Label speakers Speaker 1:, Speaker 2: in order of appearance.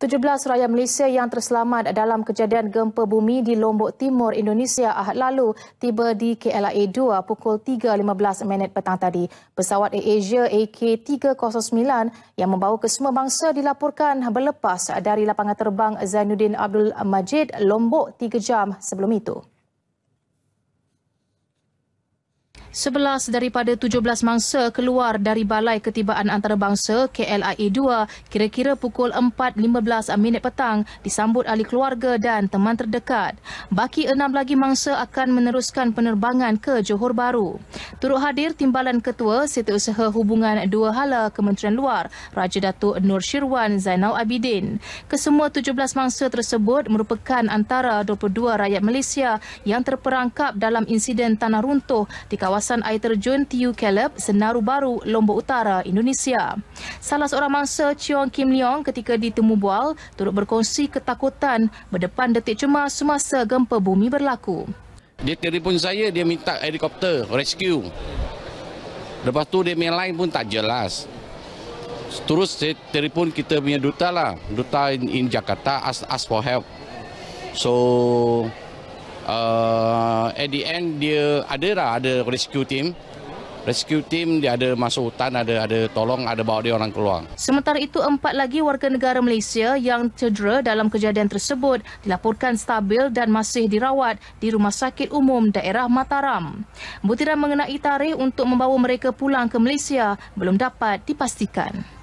Speaker 1: 17 rakyat Malaysia yang terselamat dalam kejadian gempa bumi di Lombok Timur Indonesia ahad lalu tiba di KLIA 2 pukul 3.15 minit petang tadi. Pesawat Air Asia AK-309 yang membawa kesemua bangsa dilaporkan berlepas dari lapangan terbang Zainuddin Abdul Majid Lombok 3 jam sebelum itu. Sebelas daripada 17 mangsa keluar dari Balai Ketibaan Antarabangsa KLIA 2 kira-kira pukul 4.15 minit petang disambut ahli keluarga dan teman terdekat. Baki enam lagi mangsa akan meneruskan penerbangan ke Johor Bahru. Turut hadir Timbalan Ketua Setiausaha Hubungan Dua Hala Kementerian Luar, Raja Datuk Nur Shirwan Zainal Abidin. Kesemua 17 mangsa tersebut merupakan antara 22 rakyat Malaysia yang terperangkap dalam insiden tanah runtuh di kawasan kawasan air terjun Tiu Kelab, Senaru Baru, Lombok Utara, Indonesia. Salah seorang mangsa Cheong Kim Leong ketika ditemu bual turut berkongsi ketakutan berdepan detik cuma semasa gempa bumi berlaku.
Speaker 2: Dia telefon saya, dia minta helikopter, rescue. Lepas tu dia main line pun tak jelas. Terus saya telefon kita punya duta lah, duta in, in Jakarta, ask, ask for help. So, uh, at the end dia ada lah ada rescue team Rescue team dia ada masuk hutan, ada ada tolong, ada bawa dia orang keluar.
Speaker 1: Sementara itu, empat lagi warga negara Malaysia yang cedera dalam kejadian tersebut dilaporkan stabil dan masih dirawat di Rumah Sakit Umum Daerah Mataram. Butiran mengenai tarikh untuk membawa mereka pulang ke Malaysia belum dapat dipastikan.